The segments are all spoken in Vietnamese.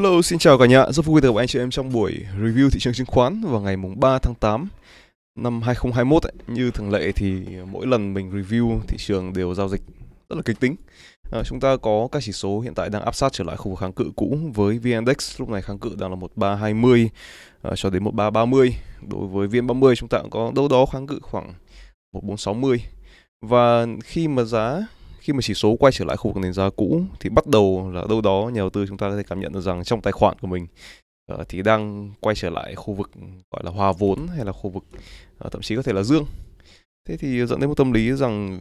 Hello, xin chào cả nhà. Rất vui được gặp anh chị em trong buổi review thị trường chứng khoán vào ngày mùng 3 tháng 8 năm 2021. Ấy. Như thường lệ thì mỗi lần mình review thị trường đều giao dịch rất là kịch tính. À, chúng ta có các chỉ số hiện tại đang áp sát trở lại khu vực kháng cự cũ với VN Index lúc này kháng cự đang là 1320 à, cho đến 1330. Đối với VN30 chúng ta cũng có đâu đó kháng cự khoảng 1460. Và khi mà giá khi mà chỉ số quay trở lại khu vực nền giá cũ thì bắt đầu là đâu đó nhà đầu tư chúng ta có thể cảm nhận được rằng trong tài khoản của mình uh, thì đang quay trở lại khu vực gọi là hòa vốn hay là khu vực uh, thậm chí có thể là dương thế thì dẫn đến một tâm lý rằng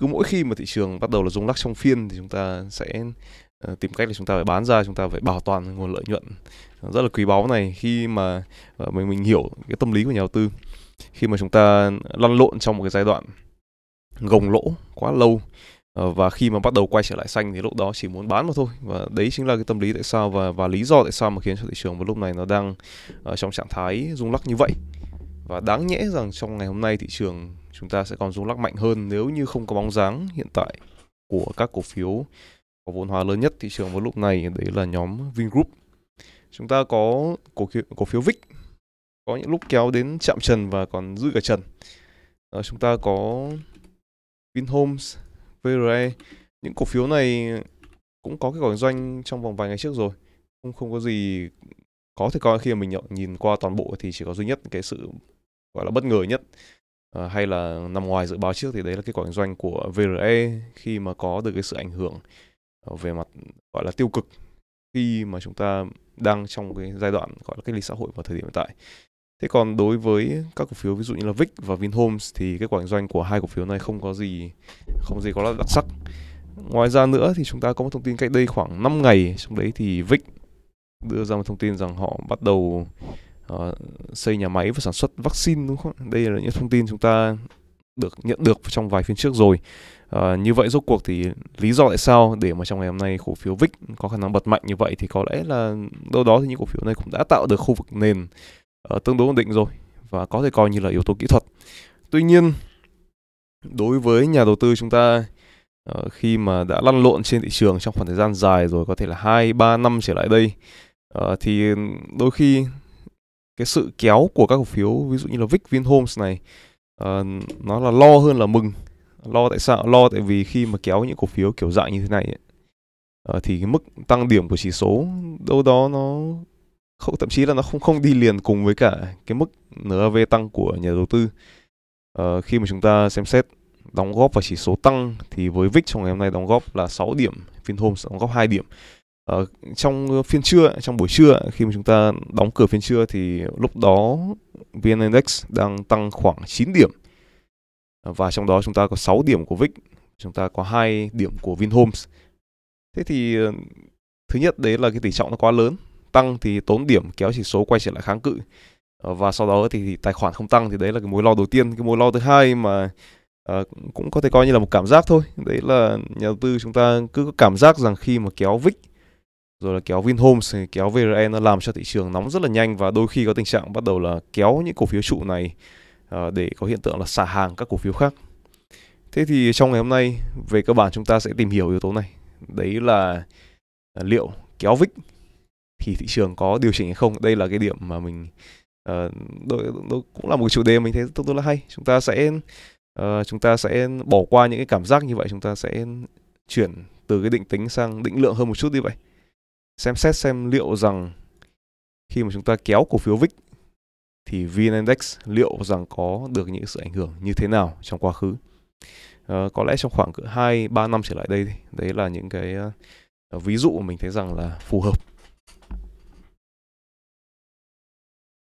cứ mỗi khi mà thị trường bắt đầu là rung lắc trong phiên thì chúng ta sẽ uh, tìm cách là chúng ta phải bán ra chúng ta phải bảo toàn nguồn lợi nhuận rất là quý báu này khi mà uh, mình mình hiểu cái tâm lý của nhà đầu tư khi mà chúng ta lăn lộn trong một cái giai đoạn gồng lỗ quá lâu Ờ, và khi mà bắt đầu quay trở lại xanh thì lúc đó chỉ muốn bán mà thôi và đấy chính là cái tâm lý tại sao và và lý do tại sao mà khiến cho thị trường vào lúc này nó đang uh, trong trạng thái rung lắc như vậy và đáng nhẽ rằng trong ngày hôm nay thị trường chúng ta sẽ còn rung lắc mạnh hơn nếu như không có bóng dáng hiện tại của các cổ phiếu có vốn hóa lớn nhất thị trường vào lúc này đấy là nhóm Vingroup chúng ta có cổ phiếu, cổ phiếu VIX có những lúc kéo đến chạm trần và còn giữ cả trần à, chúng ta có Vinhomes VRE những cổ phiếu này cũng có cái gọi doanh trong vòng vài ngày trước rồi cũng không có gì có thể coi khi mà mình nhìn qua toàn bộ thì chỉ có duy nhất cái sự gọi là bất ngờ nhất à, hay là nằm ngoài dự báo trước thì đấy là cái quả doanh của VRE khi mà có được cái sự ảnh hưởng à, về mặt gọi là tiêu cực khi mà chúng ta đang trong cái giai đoạn gọi là cách ly xã hội vào thời điểm hiện tại Thế còn đối với các cổ phiếu ví dụ như là VIX và Vinhomes thì cái quả doanh của hai cổ phiếu này không có gì không gì có là đặc sắc. Ngoài ra nữa thì chúng ta có một thông tin cách đây khoảng 5 ngày trong đấy thì VIX đưa ra một thông tin rằng họ bắt đầu uh, xây nhà máy và sản xuất vaccine đúng không? Đây là những thông tin chúng ta được nhận được trong vài phiên trước rồi. À, như vậy rốt cuộc thì lý do tại sao để mà trong ngày hôm nay cổ phiếu VIX có khả năng bật mạnh như vậy thì có lẽ là đâu đó thì những cổ phiếu này cũng đã tạo được khu vực nền uh, tương đối ổn định rồi và có thể coi như là yếu tố kỹ thuật. Tuy nhiên đối với nhà đầu tư chúng ta uh, khi mà đã lăn lộn trên thị trường trong khoảng thời gian dài rồi có thể là hai ba năm trở lại đây uh, thì đôi khi cái sự kéo của các cổ phiếu ví dụ như là VIX Vinhomes này uh, nó là lo hơn là mừng. Lo tại sao? Lo tại vì khi mà kéo những cổ phiếu kiểu dạng như thế này ấy, uh, thì cái mức tăng điểm của chỉ số đâu đó nó không thậm chí là nó không không đi liền cùng với cả cái mức NAV tăng của nhà đầu tư uh, khi mà chúng ta xem xét đóng góp vào chỉ số tăng thì với VIX trong ngày hôm nay đóng góp là 6 điểm phiên hôm đóng góp 2 điểm uh, trong phiên trưa trong buổi trưa khi mà chúng ta đóng cửa phiên trưa thì lúc đó VN Index đang tăng khoảng 9 điểm và trong đó chúng ta có 6 điểm của VIX chúng ta có hai điểm của Vinhomes thế thì ờ, thứ nhất đấy là cái tỷ trọng nó quá lớn tăng thì tốn điểm kéo chỉ số quay trở lại kháng cự ờ, và sau đó thì, tài khoản không tăng thì đấy là cái mối lo đầu tiên cái mối lo thứ hai mà uh, cũng có thể coi như là một cảm giác thôi đấy là nhà đầu tư chúng ta cứ có cảm giác rằng khi mà kéo vic rồi là kéo Vinhomes, kéo vrn nó làm cho thị trường nóng rất là nhanh và đôi khi có tình trạng bắt đầu là kéo những cổ phiếu trụ này uh, để có hiện tượng là xả hàng các cổ phiếu khác. Thế thì trong ngày hôm nay về cơ bản chúng ta sẽ tìm hiểu yếu tố này. Đấy là liệu kéo VIX thì thị trường có điều chỉnh hay không đây là cái điểm mà mình uh, đó, đó cũng là một chủ đề mình thấy tương đối là hay chúng ta sẽ uh, chúng ta sẽ bỏ qua những cái cảm giác như vậy chúng ta sẽ chuyển từ cái định tính sang định lượng hơn một chút như vậy xem xét xem liệu rằng khi mà chúng ta kéo cổ phiếu VIX thì VN Index liệu rằng có được những sự ảnh hưởng như thế nào trong quá khứ. Uh, có lẽ trong khoảng cỡ hai ba năm trở lại đây đấy là những cái uh, ví dụ mà mình thấy rằng là phù hợp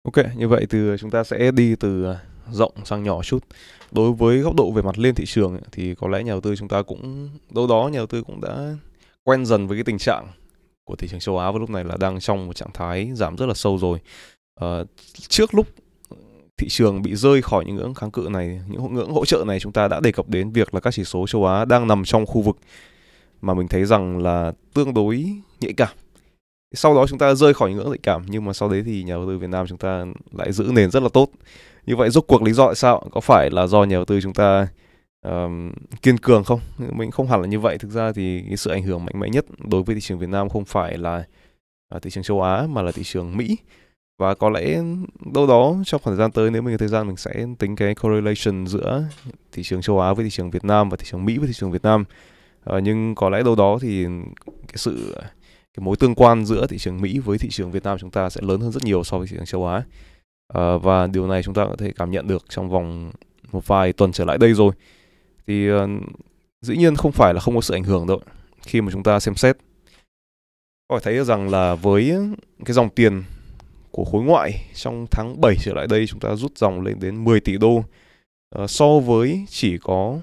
Ok, như vậy thì chúng ta sẽ đi từ à, rộng sang nhỏ chút. Đối với góc độ về mặt lên thị trường thì có lẽ nhà đầu tư chúng ta cũng đâu đó nhà đầu tư cũng đã quen dần với cái tình trạng của thị trường châu Á vào lúc này là đang trong một trạng thái giảm rất là sâu rồi. À, trước lúc thị trường bị rơi khỏi những ngưỡng kháng cự này, những ngưỡng hỗ trợ này chúng ta đã đề cập đến việc là các chỉ số châu Á đang nằm trong khu vực mà mình thấy rằng là tương đối nhạy cảm sau đó chúng ta rơi khỏi những ngưỡng nhạy cảm nhưng mà sau đấy thì nhà đầu tư Việt Nam chúng ta lại giữ nền rất là tốt như vậy rốt cuộc lý do tại sao có phải là do nhà đầu tư chúng ta um, kiên cường không mình không hẳn là như vậy thực ra thì cái sự ảnh hưởng mạnh mẽ nhất đối với thị trường Việt Nam không phải là à, thị trường châu Á mà là thị trường Mỹ và có lẽ đâu đó trong khoảng thời gian tới nếu mình có thời gian mình sẽ tính cái correlation giữa thị trường châu Á với thị trường Việt Nam và thị trường Mỹ với thị trường Việt Nam à, nhưng có lẽ đâu đó thì cái sự cái mối tương quan giữa thị trường Mỹ với thị trường Việt Nam chúng ta sẽ lớn hơn rất nhiều so với thị trường châu Á à, và điều này chúng ta có thể cảm nhận được trong vòng một vài tuần trở lại đây rồi thì uh, dĩ nhiên không phải là không có sự ảnh hưởng đâu khi mà chúng ta xem xét có thể thấy rằng là với cái dòng tiền của khối ngoại trong tháng 7 trở lại đây chúng ta rút dòng lên đến 10 tỷ đô uh, so với chỉ có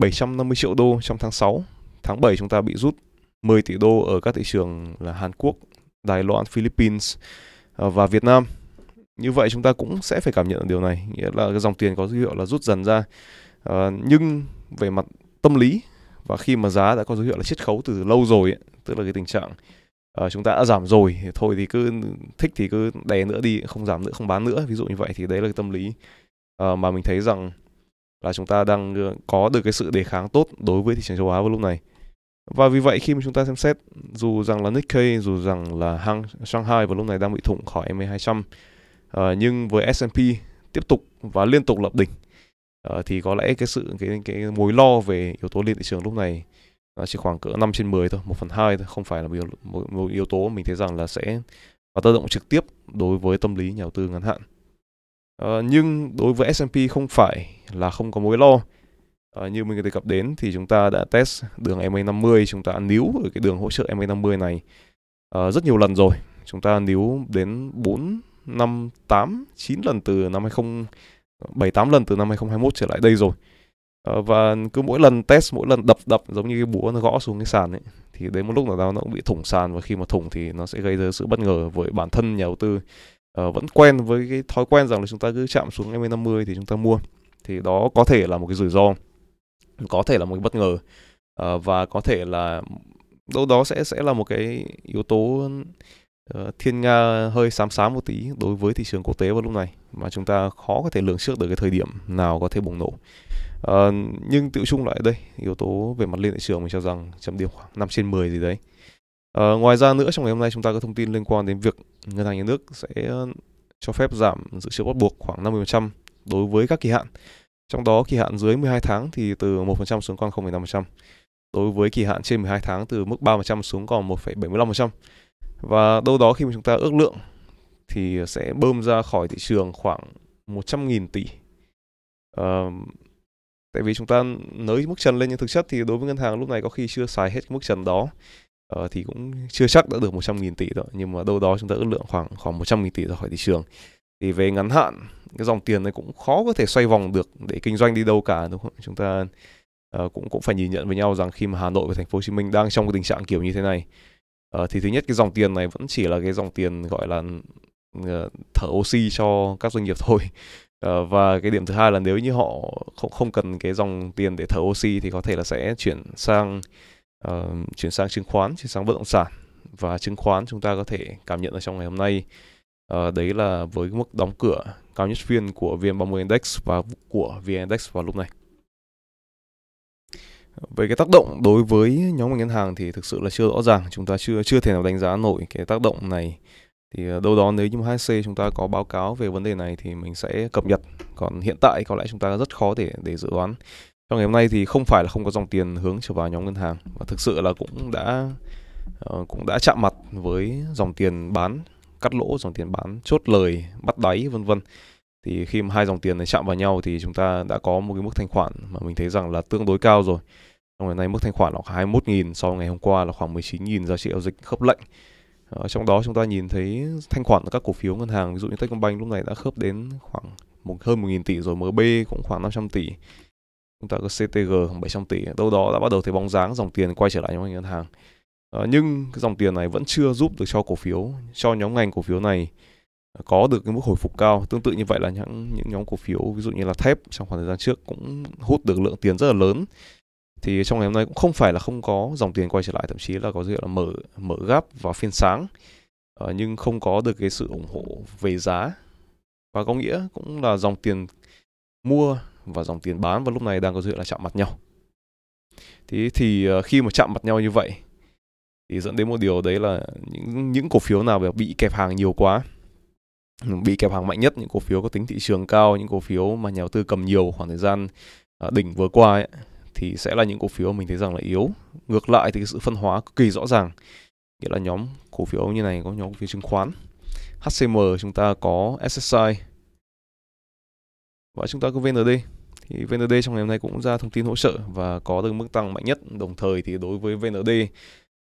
750 triệu đô trong tháng 6 tháng 7 chúng ta bị rút 10 tỷ đô ở các thị trường là Hàn Quốc, Đài Loan, Philippines à, và Việt Nam. Như vậy chúng ta cũng sẽ phải cảm nhận được điều này, nghĩa là cái dòng tiền có dấu hiệu là rút dần ra. À, nhưng về mặt tâm lý và khi mà giá đã có dấu hiệu là chiết khấu từ lâu rồi, ấy, tức là cái tình trạng à, chúng ta đã giảm rồi, thì thôi thì cứ thích thì cứ đè nữa đi, không giảm nữa, không bán nữa. Ví dụ như vậy thì đấy là cái tâm lý à, mà mình thấy rằng là chúng ta đang ờ, có được cái sự đề kháng tốt đối với thị trường châu Á vào lúc này. Và vì vậy khi mà chúng ta xem xét dù rằng là Nikkei, dù rằng là hang Shanghai vào lúc này đang bị thủng khỏi MA200 uh, ờ, nhưng với S&P tiếp tục và liên tục lập đỉnh uh, thì có lẽ cái sự cái cái mối lo về yếu tố liên thị trường lúc này nó chỉ khoảng cỡ 5 trên 10 thôi, 1 phần 2 thôi, không phải là một, một, một yếu tố mình thấy rằng là sẽ và tác động trực tiếp đối với tâm lý nhà đầu tư ngắn hạn. Uh, nhưng đối với S&P không phải là không có mối lo À, như mình đề cập đến thì chúng ta đã test đường MA50, chúng ta níu ở cái đường hỗ trợ MA50 này à, rất nhiều lần rồi. Chúng ta níu đến 4, 5, 8, 9 lần từ năm 20 7 8 lần từ năm 2021 trở lại đây rồi. À, và cứ mỗi lần test mỗi lần đập đập giống như cái búa nó gõ xuống cái sàn ấy thì đến một lúc nào đó nó cũng bị thủng sàn và khi mà thủng thì nó sẽ gây ra sự bất ngờ với bản thân nhà đầu tư à, vẫn quen với cái thói quen rằng là chúng ta cứ chạm xuống MA50 thì chúng ta mua thì đó có thể là một cái rủi ro có thể là một cái bất ngờ uh, và có thể là đâu đó sẽ sẽ là một cái yếu tố uh, thiên nga hơi xám xám một tí đối với thị trường quốc tế vào lúc này mà chúng ta khó có thể lường trước được cái thời điểm nào có thể bùng nổ uh, nhưng tự chung lại đây yếu tố về mặt liên thị trường mình cho rằng chấm điểm khoảng 5 trên 10 gì đấy uh, ngoài ra nữa trong ngày hôm nay chúng ta có thông tin liên quan đến việc ngân hàng nhà nước sẽ cho phép giảm dự trữ bắt buộc khoảng 50% đối với các kỳ hạn trong đó kỳ hạn dưới 12 tháng thì từ 1% xuống còn 0,5%. Đối với kỳ hạn trên 12 tháng từ mức 3% xuống còn 1,75%. Và đâu đó khi mà chúng ta ước lượng thì sẽ bơm ra khỏi thị trường khoảng 100.000 tỷ. Uh, tại vì chúng ta nới mức trần lên nhưng thực chất thì đối với ngân hàng lúc này có khi chưa xài hết mức trần đó uh, thì cũng chưa chắc đã được 100.000 tỷ rồi nhưng mà đâu đó chúng ta ước lượng khoảng khoảng 100.000 tỷ ra khỏi thị trường thì về ngắn hạn cái dòng tiền này cũng khó có thể xoay vòng được để kinh doanh đi đâu cả đúng không chúng ta uh, cũng cũng phải nhìn nhận với nhau rằng khi mà Hà Nội và Thành phố Hồ Chí Minh đang trong cái tình trạng kiểu như thế này uh, thì thứ nhất cái dòng tiền này vẫn chỉ là cái dòng tiền gọi là uh, thở oxy cho các doanh nghiệp thôi uh, và cái điểm thứ hai là nếu như họ không không cần cái dòng tiền để thở oxy thì có thể là sẽ chuyển sang uh, chuyển sang chứng khoán chuyển sang bất động sản và chứng khoán chúng ta có thể cảm nhận ở trong ngày hôm nay Uh, đấy là với mức đóng cửa cao nhất phiên của VN30 Index và của VN Index vào lúc này. Về cái tác động đối với nhóm ngân hàng thì thực sự là chưa rõ ràng, chúng ta chưa chưa thể nào đánh giá nổi cái tác động này. Thì ờ, đâu đó nếu như HC chúng ta có báo cáo về vấn đề này thì mình sẽ cập nhật. Còn hiện tại có lẽ chúng ta rất khó để để dự đoán. Trong ngày hôm nay thì không phải là không có dòng tiền hướng trở vào nhóm ngân hàng và thực sự là cũng đã ờ, cũng đã chạm mặt với dòng tiền bán cắt lỗ dòng tiền bán chốt lời bắt đáy vân vân thì khi mà hai dòng tiền này chạm vào nhau thì chúng ta đã có một cái mức thanh khoản mà mình thấy rằng là tương đối cao rồi trong ngày nay mức thanh khoản là khoảng 21.000 so với ngày hôm qua là khoảng 19.000 giá trị giao dịch khớp lệnh ở ờ, trong đó chúng ta nhìn thấy thanh khoản của các cổ phiếu ngân hàng ví dụ như Techcombank lúc này đã khớp đến khoảng một hơn 1.000 tỷ rồi MB cũng khoảng 500 tỷ chúng ta có CTG khoảng 700 tỷ đâu đó đã bắt đầu thấy bóng dáng dòng tiền quay trở lại trong ngành ngân hàng Ờ, nhưng cái dòng tiền này vẫn chưa giúp được cho cổ phiếu, cho nhóm ngành cổ phiếu này à, có được cái mức hồi phục cao. Tương tự như vậy là những những nhóm cổ phiếu ví dụ như là thép trong khoảng thời gian trước cũng hút được lượng tiền rất là lớn. Thì trong ngày hôm nay cũng không phải là không có dòng tiền quay trở lại, thậm chí là có dấu hiệu là mở mở gap vào phiên sáng. À, nhưng không có được cái sự ủng hộ về giá. Và có nghĩa cũng là dòng tiền mua và dòng tiền bán vào lúc này đang có dấu hiệu là chạm mặt nhau. Thế thì ờ, khi mà chạm mặt nhau như vậy thì dẫn đến một điều đấy là những những cổ phiếu nào bị kẹp hàng nhiều quá bị kẹp hàng mạnh nhất những cổ phiếu có tính thị trường cao những cổ phiếu mà nhà đầu tư cầm nhiều khoảng thời gian à, đỉnh vừa qua ấy, thì sẽ là những cổ phiếu mình thấy rằng là yếu ngược lại thì sự phân hóa cực kỳ rõ ràng nghĩa là nhóm cổ phiếu như này có nhóm cổ phiếu chứng khoán HCM chúng ta có SSI và chúng ta có VND thì VND trong ngày hôm nay cũng ra thông tin hỗ trợ và có được mức tăng mạnh nhất đồng thời thì đối với VND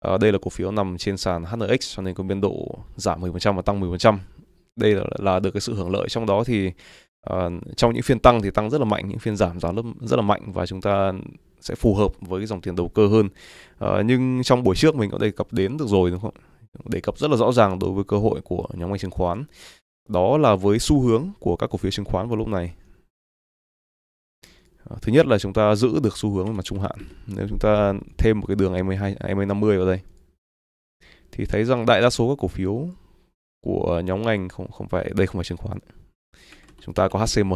Ờ, đây là cổ phiếu nằm trên sàn HNX cho nên có biên độ giảm 10% và tăng 10%. Đây là, là được cái sự hưởng lợi trong đó thì uh, trong những phiên tăng thì tăng rất là mạnh, những phiên giảm giảm rất là mạnh và chúng ta sẽ phù hợp với cái dòng tiền đầu cơ hơn. Uh, nhưng trong buổi trước mình có đề cập đến được rồi đúng không? Đề cập rất là rõ ràng đối với cơ hội của nhóm ngành chứng khoán. Đó là với xu hướng của các cổ phiếu chứng khoán vào lúc này Ờ, thứ nhất là chúng ta giữ được xu hướng mà trung hạn. Nếu chúng ta thêm một cái đường MA2 MA50 vào đây thì thấy rằng đại đa số các cổ phiếu của nhóm ngành không không phải đây không phải chứng khoán. Chúng ta có HCM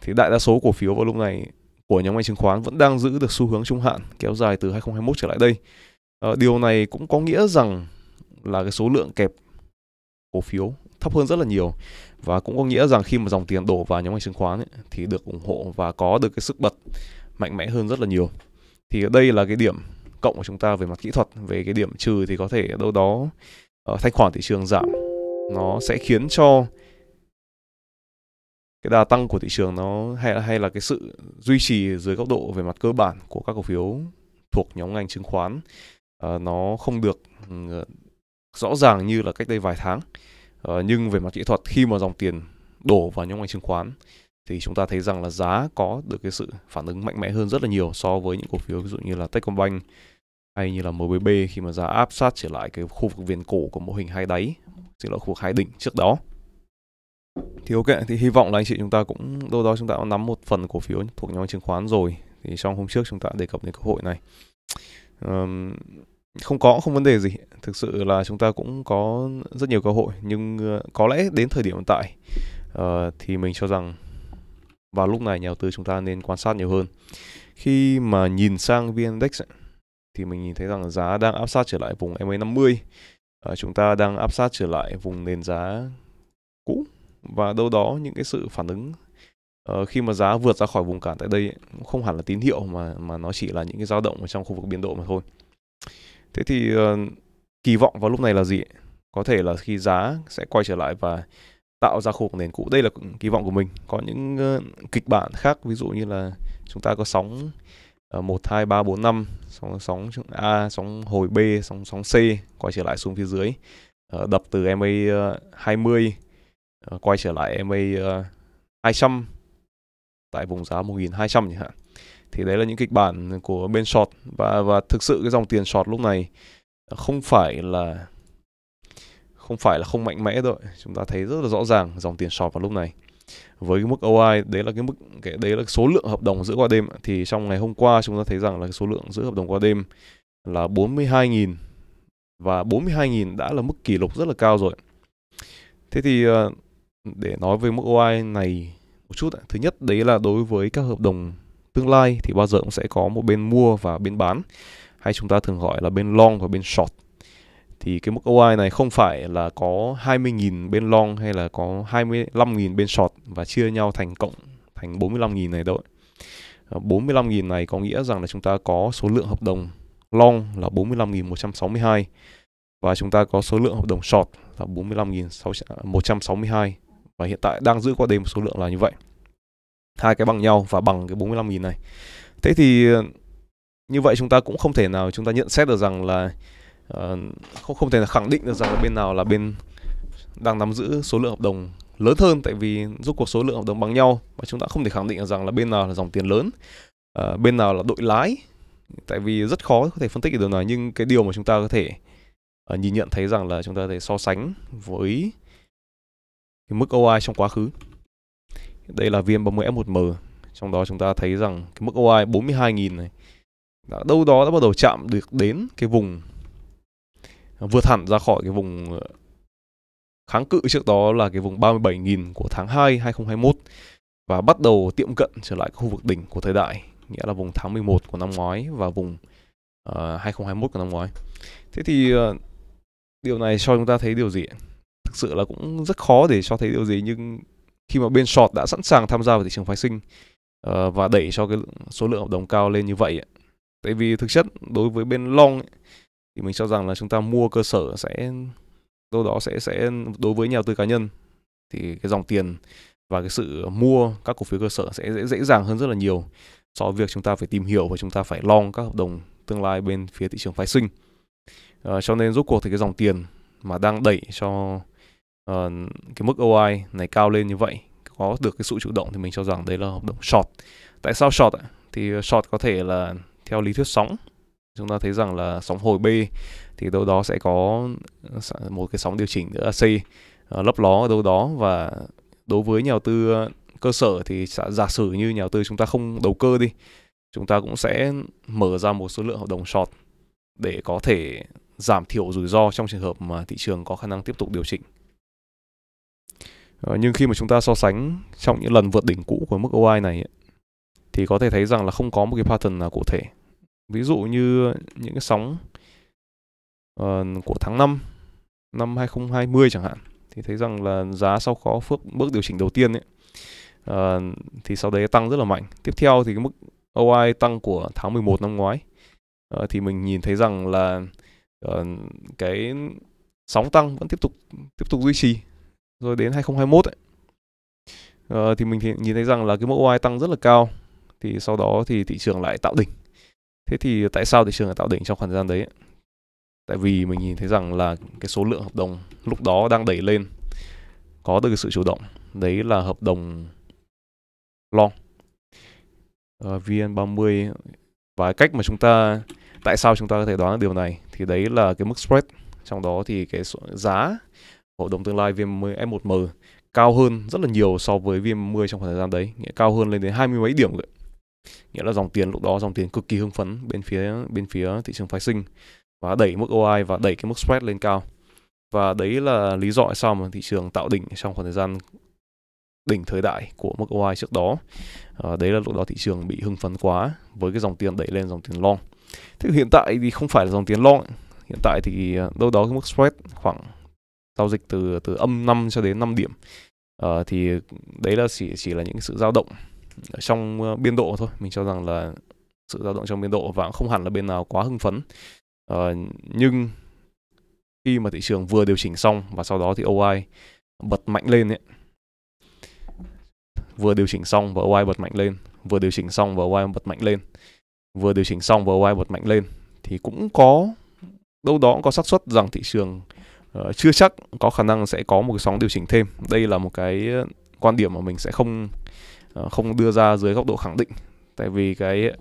thì đại đa số cổ phiếu vào lúc này của nhóm ngành chứng khoán vẫn đang giữ được xu hướng trung hạn kéo dài từ 2021 trở lại đây. À, điều này cũng có nghĩa rằng là cái số lượng kẹp cổ phiếu thấp hơn rất là nhiều và cũng có nghĩa rằng khi mà dòng tiền đổ vào nhóm ngành chứng khoán ấy, thì được ủng hộ và có được cái sức bật mạnh mẽ hơn rất là nhiều thì đây là cái điểm cộng của chúng ta về mặt kỹ thuật về cái điểm trừ thì có thể đâu đó uh, thanh khoản thị trường giảm nó sẽ khiến cho cái đà tăng của thị trường nó hay là hay là cái sự duy trì dưới góc độ về mặt cơ bản của các cổ phiếu thuộc nhóm ngành chứng khoán uh, nó không được uh, rõ ràng như là cách đây vài tháng Ờ, nhưng về mặt kỹ thuật khi mà dòng tiền đổ vào những ngành chứng khoán thì chúng ta thấy rằng là giá có được cái sự phản ứng mạnh mẽ hơn rất là nhiều so với những cổ phiếu ví dụ như là Techcombank hay như là MBB khi mà giá áp sát trở lại cái khu vực viền cổ của mô hình hai đáy xin lỗi khu vực hai đỉnh trước đó thì ok thì hy vọng là anh chị chúng ta cũng đâu đó chúng ta đã nắm một phần cổ phiếu thuộc nhóm chứng khoán rồi thì trong hôm trước chúng ta đề cập đến cơ hội này um, không có không vấn đề gì thực sự là chúng ta cũng có rất nhiều cơ hội nhưng ờ, có lẽ đến thời điểm hiện tại uh, thì mình cho rằng vào lúc này nhà đầu tư chúng ta nên quan sát nhiều hơn khi mà nhìn sang vn index thì mình nhìn thấy rằng giá đang áp sát trở lại vùng MA 50 uh, chúng ta đang áp sát trở lại vùng nền giá cũ và đâu đó những cái sự phản ứng uh, khi mà giá vượt ra khỏi vùng cản tại đây cũng không hẳn là tín hiệu mà mà nó chỉ là những cái dao động ở trong khu vực biên độ mà thôi Thế thì uh, kỳ vọng vào lúc này là gì? Có thể là khi giá sẽ quay trở lại và tạo ra khung nền cũ. Đây là kỳ vọng của mình. Có những uh, kịch bản khác ví dụ như là chúng ta có sóng uh, 1 2 3 4 5, sóng sóng A, sóng hồi B, sóng sóng C quay trở lại xuống phía dưới. Uh, đập từ MA uh, 20 uh, quay trở lại MA uh, 200 tại vùng giá 1200 chẳng hạn thì đấy là những kịch bản của bên short và và thực sự cái dòng tiền short lúc này không phải là không phải là không mạnh mẽ thôi chúng ta thấy rất là rõ ràng dòng tiền short vào lúc này với cái mức OI đấy là cái mức cái đấy là số lượng hợp đồng giữ qua đêm thì trong ngày hôm qua chúng ta thấy rằng là cái số lượng giữ hợp đồng qua đêm là 42.000 và 42.000 đã là mức kỷ lục rất là cao rồi. Thế thì ờ, để nói về mức OI này một chút thứ nhất đấy là đối với các hợp đồng tương lai thì bao giờ cũng sẽ có một bên mua và bên bán hay chúng ta thường gọi là bên long và bên short thì cái mức OI này không phải là có 20.000 bên long hay là có 25.000 bên short và chia nhau thành cộng thành 45.000 này đâu. 45.000 ờ, này có nghĩa rằng là chúng ta có số lượng hợp đồng long là 45.162 và chúng ta có số lượng hợp đồng short là 45.162 và hiện tại đang giữ qua đêm số lượng là như vậy hai cái bằng nhau và bằng cái 45.000 này thế thì ờ, như vậy chúng ta cũng không thể nào chúng ta nhận xét được rằng là uh, không không thể là khẳng định được rằng là bên nào là bên đang nắm giữ số lượng hợp đồng lớn hơn tại vì rút cuộc số lượng hợp đồng bằng nhau và chúng ta không thể khẳng định được rằng là bên nào là dòng tiền lớn uh, bên nào là đội lái tại vì rất khó có thể phân tích được điều này nhưng cái điều mà chúng ta có thể uh, nhìn nhận thấy rằng là chúng ta có thể so sánh với cái mức OI trong quá khứ đây là VN30F1M. Trong đó chúng ta thấy rằng cái mức OI 42.000 này đã đâu đó đã bắt đầu chạm được đến cái vùng vượt hẳn ra khỏi cái vùng ờ, kháng cự trước đó là cái vùng 37.000 của tháng 2 2021 và bắt đầu tiệm cận trở lại khu vực đỉnh của thời đại, nghĩa là vùng tháng 11 của năm ngoái và vùng uh, ờ, 2021 của năm ngoái. Thế thì uh, điều này cho chúng ta thấy điều gì? Thực sự là cũng rất khó để cho thấy điều gì nhưng khi mà bên short đã sẵn sàng tham gia vào thị trường phái sinh uh, và đẩy cho cái số lượng hợp đồng cao lên như vậy tại vì thực chất đối với bên long ấy, thì mình cho rằng là chúng ta mua cơ sở sẽ đâu đó sẽ sẽ đối với nhà đầu tư cá nhân thì cái dòng tiền và cái sự mua các cổ phiếu cơ sở sẽ dễ, dễ dàng hơn rất là nhiều so với việc chúng ta phải tìm hiểu và chúng ta phải long các hợp đồng tương lai bên phía thị trường phái sinh à, cho nên rốt cuộc thì cái dòng tiền mà đang đẩy cho uh, cái mức OI này cao lên như vậy có được cái sự chủ động thì mình cho rằng đấy là hợp đồng short tại sao short ạ thì ờ, short có thể là theo lý thuyết sóng chúng ta thấy rằng là sóng hồi B thì đâu đó sẽ có ờ, một cái sóng điều chỉnh nữa AC lấp ló ở đâu đó và đối với nhà đầu tư cơ sở thì giả sử như nhà đầu tư chúng ta không đầu cơ đi chúng ta cũng sẽ mở ra một số lượng hợp đồng short để có thể giảm thiểu rủi ro trong trường hợp mà thị trường có khả năng tiếp tục điều chỉnh Ờ, nhưng khi mà chúng ta so sánh trong những lần vượt đỉnh cũ của mức OI này thì có thể thấy rằng là không có một cái pattern nào cụ thể. Ví dụ như những cái sóng uh, của tháng 5 năm 2020 chẳng hạn thì thấy rằng là giá sau khó phước bước điều chỉnh đầu tiên ấy uh, thì sau đấy tăng rất là mạnh. Tiếp theo thì cái mức OI tăng của tháng 11 năm ngoái uh, thì mình nhìn thấy rằng là uh, cái sóng tăng vẫn tiếp tục tiếp tục duy trì rồi đến 2021 ấy, à, thì mình thì nhìn thấy rằng là cái mẫu OI tăng rất là cao thì sau đó thì thị trường lại tạo đỉnh thế thì tại sao thị trường lại tạo đỉnh trong khoảng thời gian đấy tại vì mình nhìn thấy rằng là cái số lượng hợp đồng lúc đó đang đẩy lên có từ sự chủ động đấy là hợp đồng long uh, VN30 và cách mà chúng ta tại sao chúng ta có thể đoán được điều này thì đấy là cái mức spread trong đó thì cái số, giá hội đồng tương lai viêm F1M cao hơn rất là nhiều so với viêm 10 trong khoảng thời gian đấy nghĩa cao hơn lên đến hai mươi mấy điểm rồi nghĩa là dòng tiền lúc đó dòng tiền cực kỳ hưng phấn bên phía bên phía thị trường phái sinh và đẩy mức OI và đẩy cái mức spread lên cao và đấy là lý do sao mà thị trường tạo đỉnh trong khoảng thời gian đỉnh thời đại của mức OI trước đó à, đấy là lúc đó thị trường bị hưng phấn quá với cái dòng tiền đẩy lên dòng tiền long thế hiện tại thì không phải là dòng tiền long hiện tại thì ờ, đâu đó cái mức spread khoảng giao dịch từ từ âm 5 cho đến 5 điểm uh, thì đấy là chỉ chỉ là những sự dao động trong uh, biên độ thôi mình cho rằng là sự dao động trong biên độ và không hẳn là bên nào quá hưng phấn uh, nhưng khi mà thị trường vừa điều chỉnh xong và sau đó thì OI bật mạnh lên ấy vừa điều chỉnh xong và OI bật mạnh lên vừa điều chỉnh xong và OI bật mạnh lên vừa điều chỉnh xong và OI bật mạnh lên thì cũng có đâu đó cũng có xác suất rằng thị trường Ờ, chưa chắc có khả năng sẽ có một cái sóng điều chỉnh thêm đây là một cái ờ, quan điểm mà mình sẽ không ờ, không đưa ra dưới góc độ khẳng định tại vì cái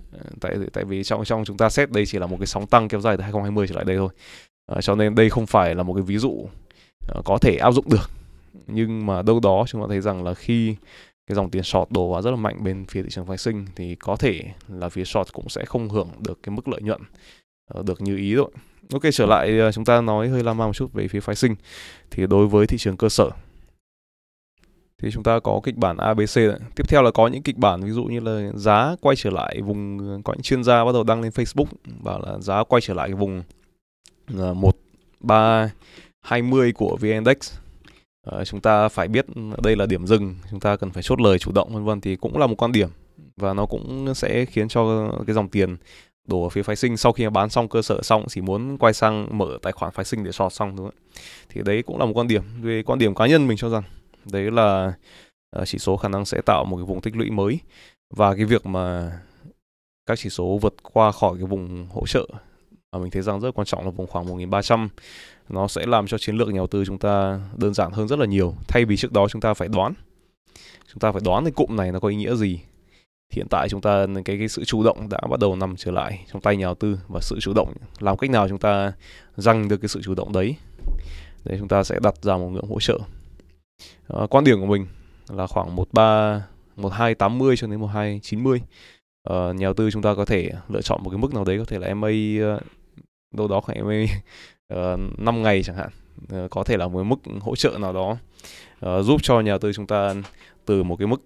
tại tại vì trong trong chúng ta xét đây chỉ là một cái sóng tăng kéo dài từ 2020 trở lại đây thôi uh, cho nên đây không phải là một cái ví dụ có thể áp dụng được nhưng mà đâu đó chúng ta thấy rằng là khi cái dòng tiền short đổ vào rất là mạnh bên phía thị trường phái sinh thì có thể là phía short cũng sẽ không hưởng được cái mức lợi nhuận được như ý rồi Ok trở lại ờ, chúng ta nói hơi lama một chút về phía phái sinh thì đối với thị trường cơ sở thì chúng ta có kịch bản ABC đấy. tiếp theo là có những kịch bản ví dụ như là giá quay trở lại vùng có những chuyên gia bắt đầu đăng lên Facebook bảo là giá quay trở lại vùng ờ, một ba hai mươi của VN Index à, ờ, chúng ta phải biết đây là điểm dừng chúng ta cần phải chốt lời chủ động vân vân thì cũng là một quan điểm và nó cũng sẽ khiến cho cái dòng tiền đổ ở phía phái sinh sau khi bán xong cơ sở xong chỉ muốn quay sang mở tài khoản phái sinh để short xong thôi thì đấy cũng là một quan điểm về quan điểm cá nhân mình cho rằng đấy là ờ, chỉ số khả năng sẽ tạo một cái vùng tích lũy mới và cái việc mà các chỉ số vượt qua khỏi cái vùng hỗ trợ mà mình thấy rằng rất quan trọng là vùng khoảng 1300 nó sẽ làm cho chiến lược nhà đầu tư chúng ta đơn giản hơn rất là nhiều thay vì trước đó chúng ta phải đoán chúng ta phải đoán cái cụm này nó có ý nghĩa gì hiện tại chúng ta cái cái sự chủ động đã bắt đầu nằm trở lại trong tay nhà đầu tư và sự chủ động làm cách nào chúng ta giành được cái sự chủ động đấy để chúng ta sẽ đặt ra một ngưỡng hỗ trợ à, quan điểm của mình là khoảng một một ba hai tám mươi cho đến một hai chín mươi ờ, nhà đầu tư chúng ta có thể lựa chọn một cái mức nào đấy có thể là MA ờ, đâu đó khoảng MA uh, 5 ngày chẳng hạn uh, có thể là một mức hỗ trợ nào đó uh, giúp cho nhà đầu tư chúng ta từ một cái mức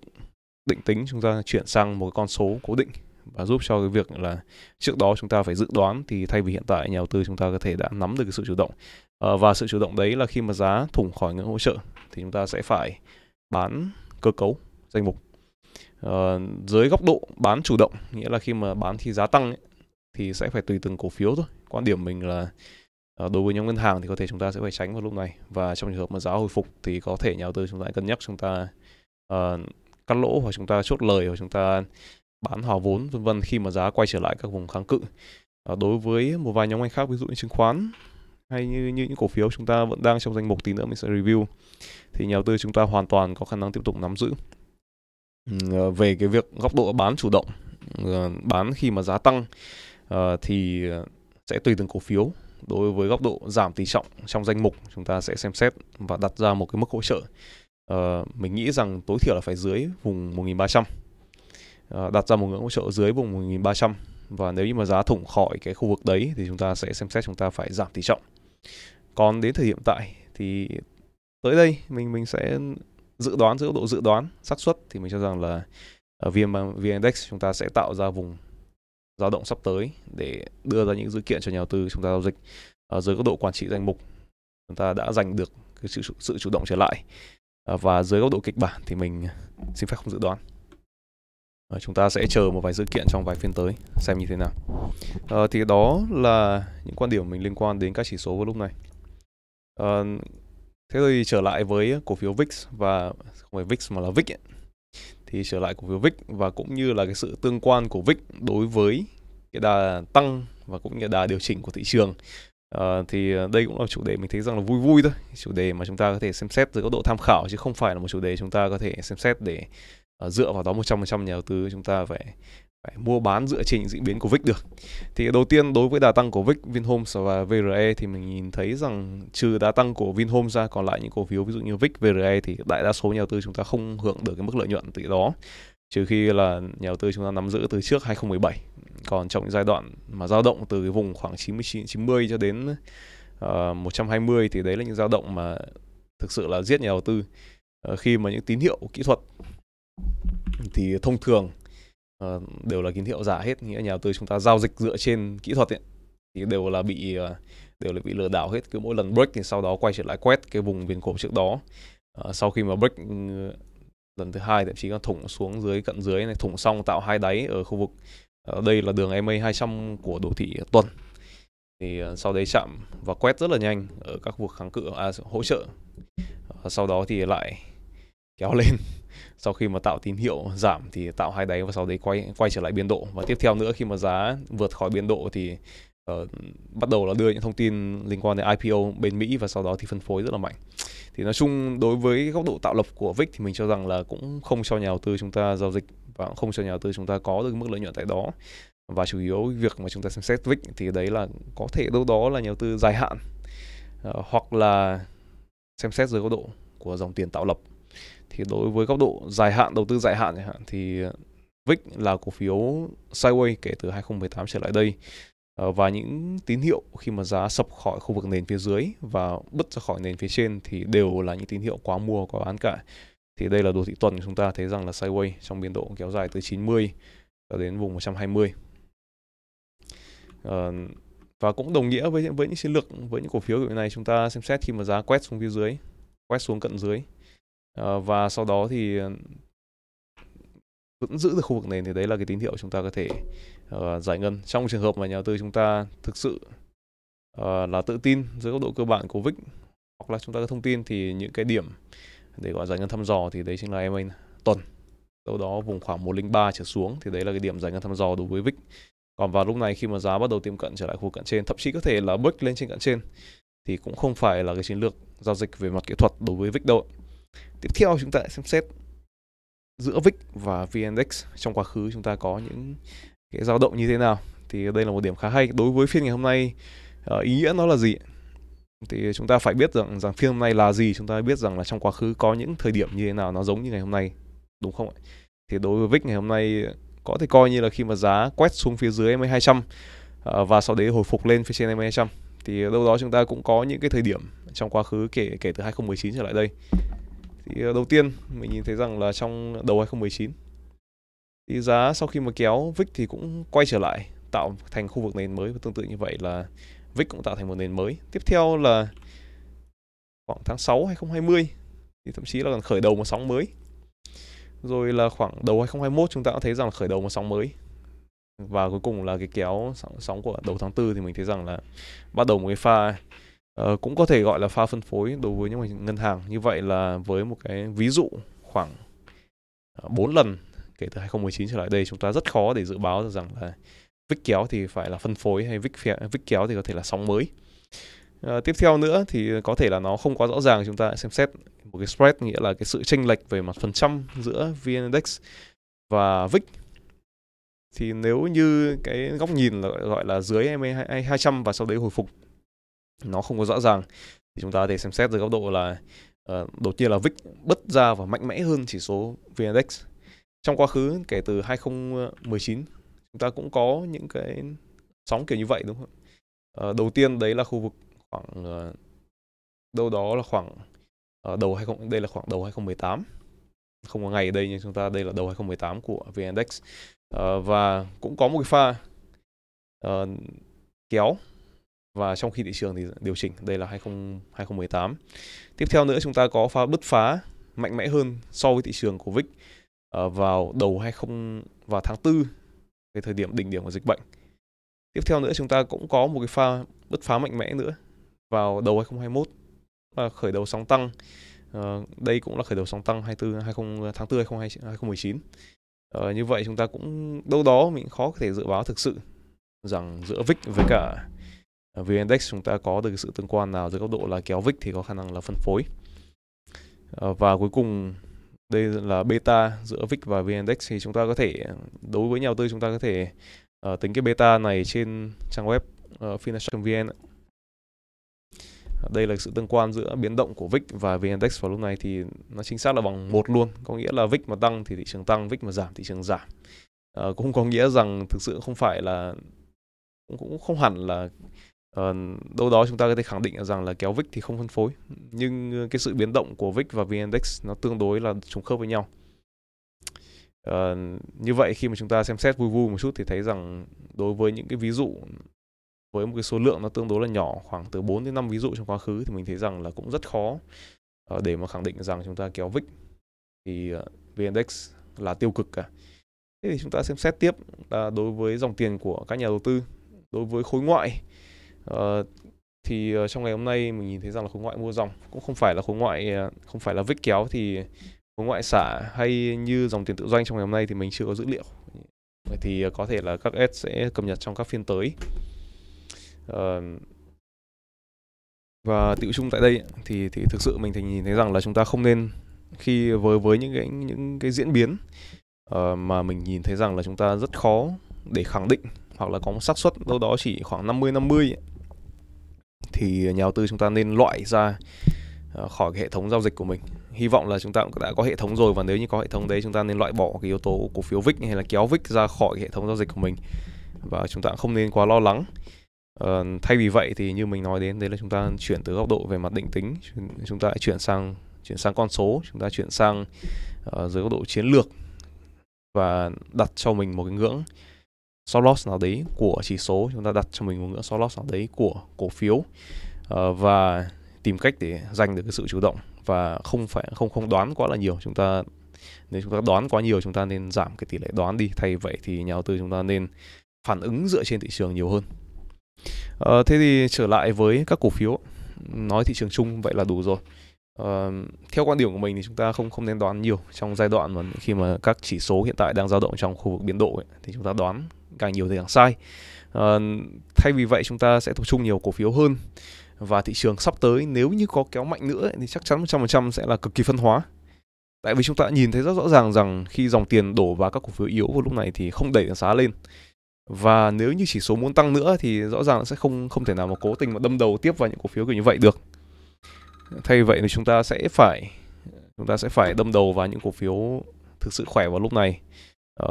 định tính chúng ta chuyển sang một con số cố định và giúp cho cái việc là trước đó chúng ta phải dự đoán thì thay vì hiện tại nhà đầu tư chúng ta có thể đã nắm được cái sự chủ động à, và sự chủ động đấy là khi mà giá thủng khỏi ngưỡng hỗ trợ thì chúng ta sẽ phải bán cơ cấu danh mục à, dưới góc độ bán chủ động nghĩa là khi mà bán thì giá tăng ấy, thì sẽ phải tùy từng cổ phiếu thôi quan điểm mình là ờ, đối với nhóm ngân hàng thì có thể chúng ta sẽ phải tránh vào lúc này và trong trường hợp mà giá hồi phục thì có thể nhà đầu tư chúng ta cân nhắc chúng ta uh, cắt lỗ hoặc chúng ta chốt lời hoặc chúng ta bán hòa vốn vân vân khi mà giá quay trở lại các vùng kháng cự à, đối với một vài nhóm ngành khác ví dụ như chứng khoán hay như, như những cổ phiếu chúng ta vẫn đang trong danh mục tí nữa mình sẽ review thì nhà đầu tư chúng ta hoàn toàn có khả năng tiếp tục nắm giữ à, về cái việc góc độ bán chủ động ờ, bán khi mà giá tăng à, thì sẽ tùy từng cổ phiếu đối với góc độ giảm tỷ trọng trong danh mục chúng ta sẽ xem xét và đặt ra một cái mức hỗ trợ uh, mình nghĩ rằng tối thiểu là phải dưới vùng 1300 uh, ờ, đặt ra một ngưỡng hỗ trợ dưới vùng 1300 và nếu như mà giá thủng khỏi cái khu vực đấy thì chúng ta sẽ xem xét chúng ta phải giảm tỷ trọng còn đến thời điểm tại thì tới đây mình mình sẽ dự đoán giữa độ dự đoán xác suất thì mình cho rằng là ở ờ, VN, VN Index chúng ta sẽ tạo ra vùng dao động sắp tới để đưa ra những dữ kiện cho nhà đầu tư chúng ta giao dịch ở dưới góc độ quản trị danh mục chúng ta đã giành được cái sự sự chủ động trở lại Ờ, và dưới góc độ kịch bản thì mình ờ, xin phép không dự đoán ờ, chúng ta sẽ chờ một vài sự kiện trong vài phiên tới xem như thế nào à, thì đó là những quan điểm mình liên quan đến các chỉ số vào lúc này à, thế rồi trở lại với cổ phiếu VIX và không phải VIX mà là VIX ấy. thì trở lại cổ phiếu VIX và cũng như là cái sự tương quan của VIX đối với cái đà tăng và cũng như đà điều chỉnh của thị trường Uh, thì ờ, đây cũng là chủ đề mình thấy rằng là vui vui thôi chủ đề mà chúng ta có thể xem xét dưới góc độ tham khảo chứ không phải là một chủ đề chúng ta có thể xem xét để uh, dựa vào đó 100% nhà đầu tư chúng ta phải phải mua bán dựa trên những diễn biến của VIX được. Thì đầu tiên đối với đà tăng của VIX, Vinhomes và VRE thì mình nhìn thấy rằng trừ đà tăng của Vinhomes ra còn lại những cổ phiếu ví dụ như VIX, VRE thì đại đa số nhà đầu tư chúng ta không hưởng được cái mức lợi nhuận từ đó trừ khi là nhà đầu tư chúng ta nắm giữ từ trước 2017 còn trong những giai đoạn mà dao động từ cái vùng khoảng 99 90 cho đến uh, ờ, 120 thì đấy là những dao động mà thực sự là giết nhà đầu tư uh, khi mà những tín hiệu kỹ thuật thì thông thường uh, đều là tín hiệu giả hết nghĩa nhà đầu tư chúng ta giao dịch dựa trên kỹ thuật ấy, thì đều là bị uh, đều là bị lừa đảo hết cứ mỗi lần break thì sau đó quay trở lại quét cái vùng viền cổ trước đó uh, sau khi mà break ừ, lần thứ hai thậm chí là thủng xuống dưới cận dưới này thủng xong tạo hai đáy ở khu vực ở đây là đường MA 200 của đồ thị tuần thì ờ, sau đấy chạm và quét rất là nhanh ở các khu vực kháng cự à, hỗ trợ ờ, sau đó thì lại kéo lên sau khi mà tạo tín hiệu giảm thì tạo hai đáy và sau đấy quay quay trở lại biên độ và tiếp theo nữa khi mà giá vượt khỏi biên độ thì uh, bắt đầu là đưa những thông tin liên quan đến IPO bên Mỹ và sau đó thì phân phối rất là mạnh thì nói chung đối với góc độ tạo lập của VIX thì mình cho rằng là cũng không cho nhà đầu tư chúng ta giao dịch và cũng không cho nhà đầu tư chúng ta có được mức lợi nhuận tại đó và chủ yếu việc mà chúng ta xem xét VIX thì đấy là có thể đâu đó là nhà đầu tư dài hạn uh, hoặc là xem xét dưới góc độ của dòng tiền tạo lập thì đối với góc độ dài hạn đầu tư dài hạn hạn thì VIX là cổ phiếu sideways kể từ 2018 trở lại đây Ờ, và những tín hiệu khi mà giá sập khỏi khu vực nền phía dưới và bứt ra khỏi nền phía trên thì đều là những tín hiệu quá mua quá bán cả thì đây là đồ thị tuần của chúng ta thấy rằng là sideways trong biên độ kéo dài từ 90 đến vùng 120 à, ờ, và cũng đồng nghĩa với với những chiến lược với những cổ phiếu kiểu này chúng ta xem xét khi mà giá quét xuống phía dưới quét xuống cận dưới ờ, và sau đó thì vẫn giữ được khu vực nền thì đấy là cái tín hiệu chúng ta có thể uh, giải ngân trong trường hợp mà nhà đầu tư chúng ta thực sự uh, là tự tin dưới góc độ cơ bản của VIX hoặc là chúng ta có thông tin thì những cái điểm để gọi giải ngân thăm dò thì đấy chính là em tuần đâu đó vùng khoảng 103 trở xuống thì đấy là cái điểm giải ngân thăm dò đối với VIX còn vào lúc này khi mà giá bắt đầu tiệm cận trở lại khu cận trên thậm chí có thể là break lên trên cận trên thì cũng không phải là cái chiến lược giao dịch về mặt kỹ thuật đối với VIX đâu tiếp theo chúng ta sẽ xem xét giữa VIX và VNDAX trong quá khứ chúng ta có những cái dao động như thế nào thì đây là một điểm khá hay đối với phiên ngày hôm nay ờ, ý nghĩa nó là gì thì chúng ta phải biết rằng rằng phiên hôm nay là gì chúng ta biết rằng là trong quá khứ có những thời điểm như thế nào nó giống như ngày hôm nay đúng không ạ thì đối với VIX ngày hôm nay có thể coi như là khi mà giá quét xuống phía dưới MA 200 ờ, và sau đấy hồi phục lên phía trên MA 200 thì đâu đó chúng ta cũng có những cái thời điểm trong quá khứ kể kể từ 2019 trở lại đây thì ờ, đầu tiên mình nhìn thấy rằng là trong đầu 2019 thì giá sau khi mà kéo VIX thì cũng quay trở lại tạo thành khu vực nền mới và tương tự như vậy là VIX cũng tạo thành một nền mới. Tiếp theo là khoảng tháng 6 2020 thì thậm chí là còn khởi đầu một sóng mới. Rồi là khoảng đầu 2021 chúng ta cũng thấy rằng là khởi đầu một sóng mới. Và cuối cùng là cái kéo sóng của đầu tháng 4 thì mình thấy rằng là bắt đầu một cái pha Ờ, cũng có thể gọi là pha phân phối đối với những ngân hàng như vậy là với một cái ví dụ khoảng 4 ờ, lần kể từ 2019 trở lại đây chúng ta rất khó để dự báo được rằng là vích kéo thì phải là phân phối hay vích phè, vích kéo thì có thể là sóng mới à, tiếp theo nữa thì có thể là nó không quá rõ ràng chúng ta xem xét một cái spread nghĩa là cái sự chênh lệch về mặt phần trăm giữa vn index và vix thì nếu như cái góc nhìn là gọi là dưới MA200 và sau đấy hồi phục nó không có rõ ràng thì chúng ta có thể xem xét dưới góc độ là uh, đầu tiên là VIX bứt ra và mạnh mẽ hơn chỉ số VNDAX trong quá khứ kể từ 2019 chúng ta cũng có những cái sóng kiểu như vậy đúng không? Uh, đầu tiên đấy là khu vực khoảng uh, đâu đó là khoảng uh, đầu 20 đây là khoảng đầu 2018 không có ngày ở đây nhưng chúng ta đây là đầu 2018 của VNDAX uh, và cũng có một cái pha uh, kéo và trong khi thị trường thì điều chỉnh đây là 20, 2018 tiếp theo nữa chúng ta có pha bứt phá mạnh mẽ hơn so với thị trường của VIX ờ, vào đầu 20 vào tháng 4 cái thời điểm đỉnh điểm của dịch bệnh tiếp theo nữa chúng ta cũng có một cái pha bứt phá mạnh mẽ nữa vào đầu 2021 và khởi đầu sóng tăng ờ, đây cũng là khởi đầu sóng tăng 24 20 tháng 4 2019 ờ, như vậy chúng ta cũng đâu đó mình khó có thể dự báo thực sự rằng giữa VIX với cả Ờ, VN index chúng ta có được sự tương quan nào dưới góc độ là kéo vích thì có khả năng là phân phối ờ, và cuối cùng đây là beta giữa VIX và VN Index thì chúng ta có thể đối với nhà đầu tư chúng ta có thể uh, tính cái beta này trên trang web uh, Finance.vn đây là sự tương quan giữa biến động của VIX và VN Index vào lúc này thì nó chính xác là bằng một luôn có nghĩa là VIX mà tăng thì thị trường tăng VIX mà giảm thị trường giảm uh, cũng có nghĩa rằng thực sự không phải là cũng không hẳn là Ờ, đâu đó chúng ta có thể khẳng định rằng là kéo VIX thì không phân phối nhưng ờ, cái sự biến động của VIX và VN Index nó tương đối là trùng khớp với nhau ờ, như vậy khi mà chúng ta xem xét vui vui một chút thì thấy rằng đối với những cái ví dụ với một cái số lượng nó tương đối là nhỏ khoảng từ 4 đến 5 ví dụ trong quá khứ thì mình thấy rằng là cũng rất khó ờ, để mà khẳng định rằng chúng ta kéo VIX thì ờ, VN Index là tiêu cực cả à. thế thì chúng ta xem xét tiếp là đối với dòng tiền của các nhà đầu tư đối với khối ngoại Ờ, thì uh, trong ngày hôm nay mình nhìn thấy rằng là khối ngoại mua dòng cũng không phải là khối ngoại ờ, không phải là vích kéo thì khối ngoại xả hay như dòng tiền tự doanh trong ngày hôm nay thì mình chưa có dữ liệu thì uh, có thể là các S sẽ cập nhật trong các phiên tới uh, và tự chung tại đây thì thì thực sự mình thì nhìn thấy rằng là chúng ta không nên khi với với những cái những cái diễn biến uh, mà mình nhìn thấy rằng là chúng ta rất khó để khẳng định hoặc là có một xác suất đâu đó chỉ khoảng 50 50 thì nhà đầu tư chúng ta nên loại ra ờ, khỏi cái hệ thống giao dịch của mình hy vọng là chúng ta cũng đã có hệ thống rồi và nếu như có hệ thống đấy chúng ta nên loại bỏ cái yếu tố cổ phiếu VIX hay là kéo VIX ra khỏi hệ thống giao dịch của mình và chúng ta không nên quá lo lắng ờ, thay vì vậy thì như mình nói đến đấy là chúng ta chuyển từ góc độ về mặt định tính chúng ta lại chuyển sang chuyển sang con số chúng ta chuyển sang uh, dưới góc độ chiến lược và đặt cho mình một cái ngưỡng short loss nào đấy của chỉ số chúng ta đặt cho mình một ngưỡng short loss nào đấy của cổ phiếu uh, và tìm cách để giành được cái sự chủ động và không phải không không đoán quá là nhiều chúng ta nếu chúng ta đoán quá nhiều chúng ta nên giảm cái tỷ lệ đoán đi thay vậy thì nhà đầu tư chúng ta nên phản ứng dựa trên thị trường nhiều hơn à, thế thì trở lại với các cổ phiếu nói thị trường chung vậy là đủ rồi à, theo quan điểm của mình thì chúng ta không không nên đoán nhiều trong giai đoạn mà khi mà các chỉ số hiện tại đang dao động trong khu vực biến độ ấy, thì chúng ta đoán càng nhiều thì càng sai à, thay vì vậy chúng ta sẽ tập trung nhiều cổ phiếu hơn và thị trường sắp tới nếu như có kéo mạnh nữa thì chắc chắn 100% sẽ là cực kỳ phân hóa tại vì chúng ta nhìn thấy rất rõ ràng rằng khi dòng tiền đổ vào các cổ phiếu yếu vào lúc này thì không đẩy giá lên và nếu như chỉ số muốn tăng nữa thì rõ ràng sẽ không không thể nào mà cố tình mà đâm đầu tiếp vào những cổ phiếu kiểu như vậy được thay vậy thì chúng ta sẽ phải chúng ta sẽ phải đâm đầu vào những cổ phiếu thực sự khỏe vào lúc này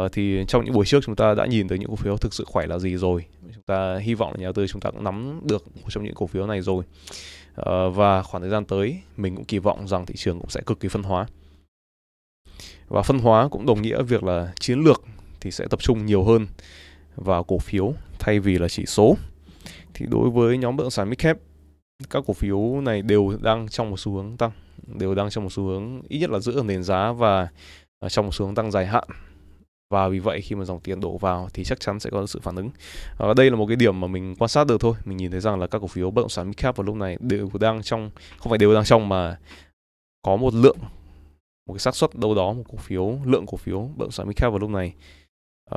Uh, thì trong những buổi trước chúng ta đã nhìn tới những cổ phiếu thực sự khỏe là gì rồi chúng ta hy vọng là nhà đầu tư chúng ta cũng nắm được một trong những cổ phiếu này rồi uh, và khoảng thời gian tới mình cũng kỳ vọng rằng thị trường cũng sẽ cực kỳ phân hóa và phân hóa cũng đồng nghĩa việc là chiến lược thì sẽ tập trung nhiều hơn vào cổ phiếu thay vì là chỉ số thì đối với nhóm bất động sản midcap các cổ phiếu này đều đang trong một xu hướng tăng đều đang trong một xu hướng ít nhất là giữ ở nền giá và ờ, trong một xu hướng tăng dài hạn và vì vậy khi mà dòng tiền đổ vào thì chắc chắn sẽ có sự phản ứng à, đây là một cái điểm mà mình quan sát được thôi mình nhìn thấy rằng là các cổ phiếu bất động sản midcap vào lúc này đều đang trong không phải đều đang trong mà có một lượng một cái xác suất đâu đó một cổ phiếu lượng cổ phiếu bất động sản midcap vào lúc này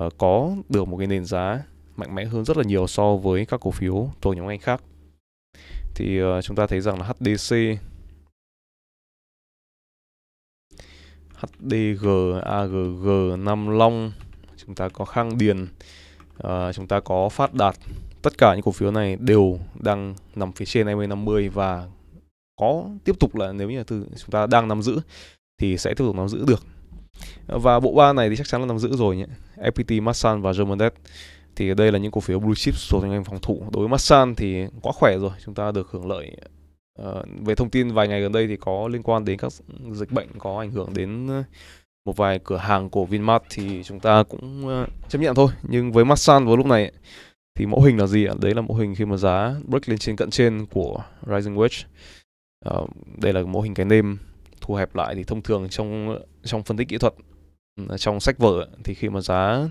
uh, có được một cái nền giá mạnh mẽ hơn rất là nhiều so với các cổ phiếu thuộc nhóm ngành khác thì uh, chúng ta thấy rằng là HDC HDG AGG Nam Long chúng ta có Khang Điền à, chúng ta có Phát Đạt tất cả những cổ phiếu này đều đang nằm phía trên 50 và có tiếp tục là nếu như từ chúng ta đang nắm giữ thì sẽ tiếp tục nắm giữ được và bộ ba này thì chắc chắn là nắm giữ rồi nhé FPT, Masan và German thì đây là những cổ phiếu blue chip thuộc ngành phòng thủ đối với Masan thì quá khỏe rồi chúng ta được hưởng lợi Uh, về thông tin vài ngày gần đây thì có liên quan đến các dịch bệnh có ảnh hưởng đến ờ, một vài cửa hàng của Vinmart thì chúng ta cũng ờ, chấp nhận thôi. Nhưng với Masan vào lúc này thì mẫu hình là gì ạ? Đấy là mẫu hình khi mà giá break lên trên cận trên của Rising Wedge. Uh, đây là mẫu hình cái nêm thu hẹp lại thì thông thường trong trong phân tích kỹ thuật ừ, trong sách vở thì khi mà giá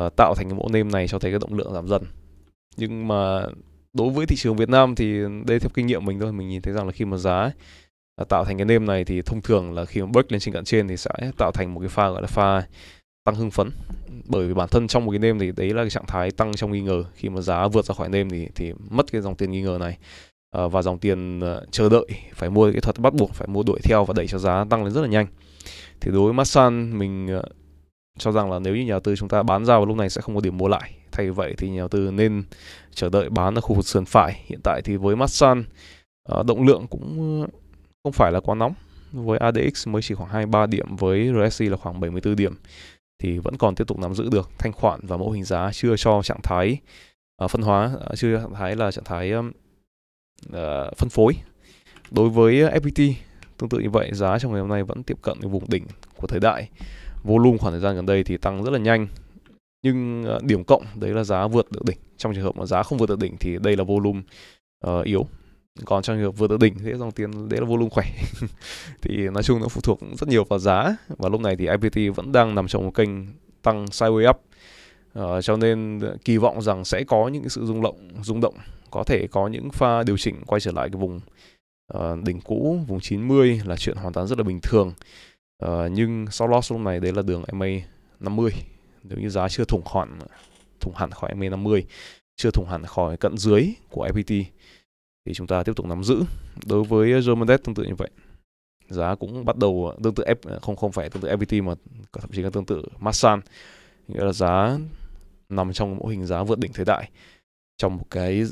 uh, tạo thành cái mẫu nêm này cho thấy cái động lượng giảm dần nhưng mà đối với thị trường Việt Nam thì đây theo kinh nghiệm mình thôi mình nhìn thấy rằng là khi mà giá ấy, tạo thành cái nêm này thì thông thường là khi mà break lên trên cạn trên thì sẽ tạo thành một cái pha gọi là pha tăng hưng phấn bởi vì bản thân trong một cái nêm thì đấy là cái trạng thái tăng trong nghi ngờ khi mà giá vượt ra khỏi nêm thì thì mất cái dòng tiền nghi ngờ này à, và dòng tiền ờ, chờ đợi phải mua cái thuật bắt buộc phải mua đuổi theo và đẩy cho giá tăng lên rất là nhanh thì đối với Masan mình ờ, cho rằng là nếu như nhà tư chúng ta bán ra vào lúc này sẽ không có điểm mua lại Thay vậy thì nhà đầu tư nên chờ đợi bán ở khu vực sườn phải. Hiện tại thì với Masan ờ, động lượng cũng ờ, không phải là quá nóng. Với ADX mới chỉ khoảng 23 điểm, với RSI là khoảng 74 điểm thì vẫn còn tiếp tục nắm giữ được thanh khoản và mẫu hình giá chưa cho trạng thái ờ, phân hóa chưa trạng thái là trạng thái phân phối đối với FPT tương tự như vậy giá trong ngày hôm nay vẫn tiếp cận vùng đỉnh của thời đại volume khoảng thời gian gần đây thì tăng rất là nhanh nhưng ờ, điểm cộng đấy là giá vượt được đỉnh trong trường hợp mà giá không vượt được đỉnh thì đây là volume uh, yếu còn trong trường hợp vượt được đỉnh thì dòng tiền đấy là volume khỏe thì nói chung nó phụ thuộc rất nhiều vào giá và lúc này thì IPT vẫn đang nằm trong một kênh tăng sideways up uh, cho nên kỳ vọng rằng sẽ có những sự rung động rung động có thể có những pha điều chỉnh quay trở lại cái vùng uh, đỉnh cũ vùng 90 là chuyện hoàn toàn rất là bình thường uh, nhưng sau loss lúc này đấy là đường MA 50 nếu như giá chưa thủng hẳn thủng hẳn khỏi MA50 chưa thủng hẳn khỏi cận dưới của FPT thì chúng ta tiếp tục nắm giữ đối với Germandex tương tự như vậy giá cũng bắt đầu ờ, tương tự F không không phải tương tự FPT mà thậm chí là tương tự Masan nghĩa là giá nằm trong mô hình giá vượt đỉnh thời đại trong một cái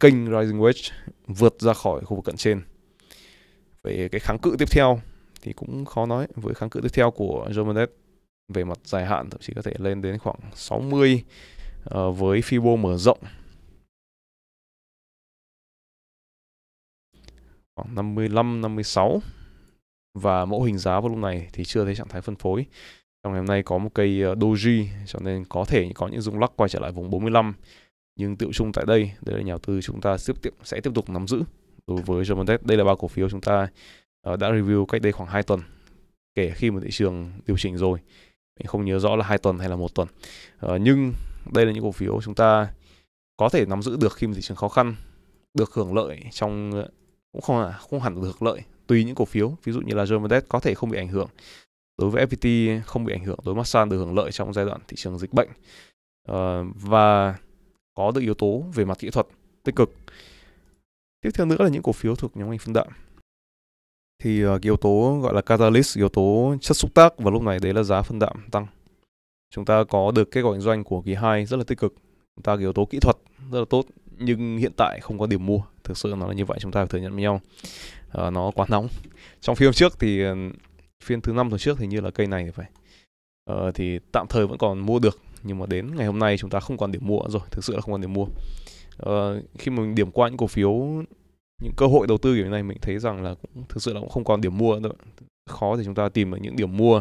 kênh rising wedge vượt ra khỏi khu vực cận trên về cái kháng cự tiếp theo thì cũng khó nói với kháng cự tiếp theo của Germanet về mặt dài hạn thậm chí có thể lên đến khoảng 60 uh, ờ, với Fibo mở rộng khoảng 55 56 và mẫu hình giá vào lúc này thì chưa thấy trạng thái phân phối trong ngày hôm nay có một cây ờ, doji cho nên có thể có những rung lắc quay trở lại vùng 45 nhưng tựu chung tại đây đây là nhà đầu tư chúng ta tiếp tiếp sẽ tiếp tục nắm giữ đối với Germantex đây là ba cổ phiếu chúng ta ờ, đã review cách đây khoảng 2 tuần kể khi mà thị trường điều chỉnh rồi mình không nhớ rõ là hai tuần hay là một tuần uh, nhưng đây là những cổ phiếu chúng ta có thể nắm giữ được khi mà thị trường khó khăn được hưởng lợi trong cũng không không hẳn được lợi tùy những cổ phiếu ví dụ như là Germandex có thể không bị ảnh hưởng đối với FPT không bị ảnh hưởng đối với Masan được hưởng lợi trong giai đoạn thị trường dịch bệnh uh, và có được yếu tố về mặt kỹ thuật tích cực tiếp theo nữa là những cổ phiếu thuộc nhóm ngành phân đạm thì ờ, cái yếu tố gọi là catalyst yếu tố chất xúc tác vào lúc này đấy là giá phân đạm tăng chúng ta có được kết quả kinh doanh của kỳ 2 rất là tích cực chúng ta có yếu tố kỹ thuật rất là tốt nhưng hiện tại không có điểm mua thực sự nó là như vậy chúng ta phải thừa nhận với nhau uh, nó quá nóng trong phiên trước thì ờ, phiên thứ năm tuần trước thì như là cây này thì phải uh, thì tạm thời vẫn còn mua được nhưng mà đến ngày hôm nay chúng ta không còn điểm mua rồi thực sự là không còn điểm mua uh, khi mà mình điểm qua những cổ phiếu những cơ hội đầu tư kiểu này mình thấy rằng là cũng thực sự là cũng không còn điểm mua nữa khó để chúng ta tìm được những điểm mua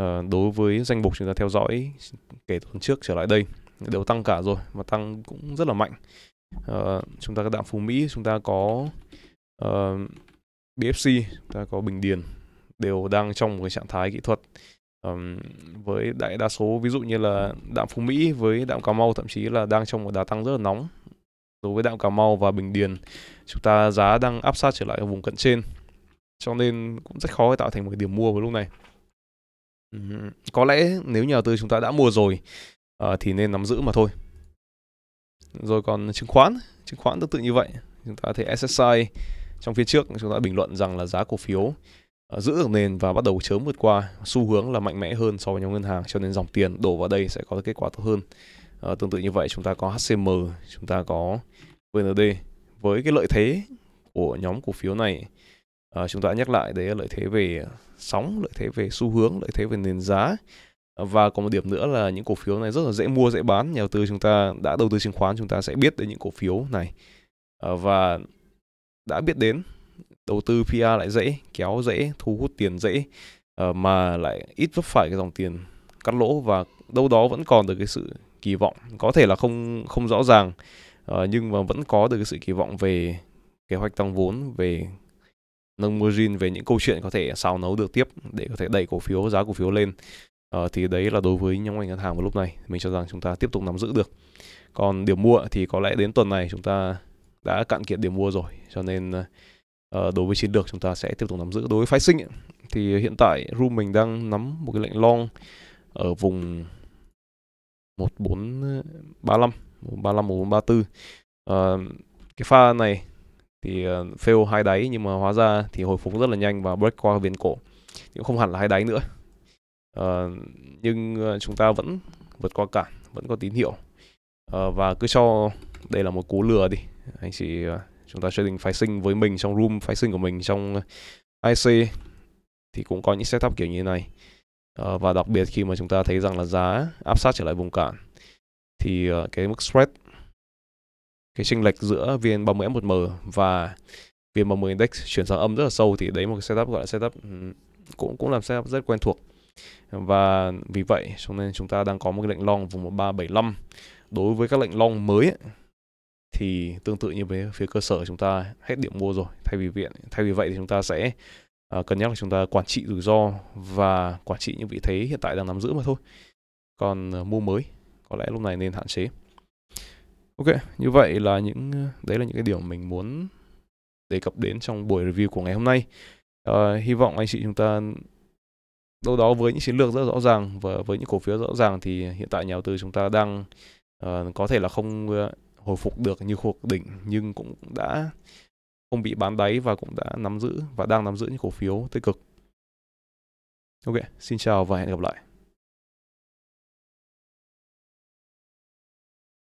uh, đối với danh mục chúng ta theo dõi kể từ tuần trước trở lại đây đều tăng cả rồi và tăng cũng rất là mạnh uh, chúng ta có đạm phú mỹ chúng ta có uh, ờ, bfc chúng ta có bình điền đều đang trong một cái trạng thái kỹ thuật um, với đại đa số ví dụ như là đạm phú mỹ với đạm cà mau thậm chí là đang trong một đà tăng rất là nóng đối với đạm cà mau và bình điền chúng ta giá đang áp sát trở lại ở vùng cận trên cho nên cũng rất khó để tạo thành một điểm mua vào lúc này có lẽ nếu nhà đầu tư chúng ta đã mua rồi ờ, thì nên nắm giữ mà thôi rồi còn chứng khoán chứng khoán tương tự như vậy chúng ta thấy SSI trong phiên trước chúng ta bình luận rằng là giá cổ phiếu ờ, giữ được nền và bắt đầu chớm vượt qua xu hướng là mạnh mẽ hơn so với nhóm ngân hàng cho nên dòng tiền đổ vào đây sẽ có kết quả tốt hơn ờ, tương tự như vậy chúng ta có HCM chúng ta có VND với cái lợi thế của nhóm cổ phiếu này à, chúng ta nhắc lại đấy là lợi thế về sóng lợi thế về xu hướng lợi thế về nền giá và còn một điểm nữa là những cổ phiếu này rất là dễ mua dễ bán nhà đầu tư chúng ta đã đầu tư chứng khoán chúng ta sẽ biết đến những cổ phiếu này à, và đã biết đến đầu tư PR lại dễ kéo dễ thu hút tiền dễ à, mà lại ít vấp phải cái dòng tiền cắt lỗ và đâu đó vẫn còn được cái sự kỳ vọng có thể là không không rõ ràng Ờ, nhưng mà vẫn có được cái sự kỳ vọng về kế hoạch tăng vốn về nâng margin về những câu chuyện có thể xào nấu được tiếp để có thể đẩy cổ phiếu giá cổ phiếu lên ờ, thì đấy là đối với nhóm ngành ngân hàng vào lúc này mình cho rằng chúng ta tiếp tục nắm giữ được còn điểm mua thì có lẽ đến tuần này chúng ta đã cạn kiệt điểm mua rồi cho nên uh, đối với chiến lược chúng ta sẽ tiếp tục nắm giữ đối với phái sinh thì hiện tại room mình đang nắm một cái lệnh long ở vùng 1435 35 14 34 uh, cái pha này thì ờ, uh, fail hai đáy nhưng mà hóa ra thì hồi phục rất là nhanh và break qua viền cổ cũng không hẳn là hai đáy nữa uh, nhưng uh, chúng ta vẫn vượt qua cản vẫn có tín hiệu uh, và cứ cho đây là một cú lừa đi anh chị uh, chúng ta trading phái sinh với mình trong room phái sinh của mình trong IC thì cũng có những setup kiểu như này uh, và đặc biệt khi mà chúng ta thấy rằng là giá áp sát trở lại vùng cản thì ờ, cái mức spread cái chênh lệch giữa VN30M1M và VN30 index chuyển sang âm rất là sâu thì đấy một cái setup gọi là setup ừ, cũng cũng làm setup rất quen thuộc. Và vì vậy cho nên chúng ta đang có một cái lệnh long vùng 1375. Đối với các lệnh long mới ấy, thì tương tự như với phía cơ sở chúng ta hết điểm mua rồi. Thay vì viện thay vì vậy thì chúng ta sẽ uh, cân nhắc là chúng ta quản trị rủi ro và quản trị những vị thế hiện tại đang nắm giữ mà thôi. Còn uh, mua mới có lẽ lúc này nên hạn chế ok như vậy là những đấy là những cái điểm mình muốn đề cập đến trong buổi review của ngày hôm nay uh, hy vọng anh chị chúng ta đâu đó với những chiến lược rất rõ ràng và với những cổ phiếu rõ ràng thì hiện tại nhà đầu tư chúng ta đang uh, có thể là không ờ, hồi phục được như khu vực đỉnh nhưng cũng đã không bị bán đáy và cũng đã nắm giữ và đang nắm giữ những cổ phiếu tích cực. Ok, xin chào và hẹn gặp lại.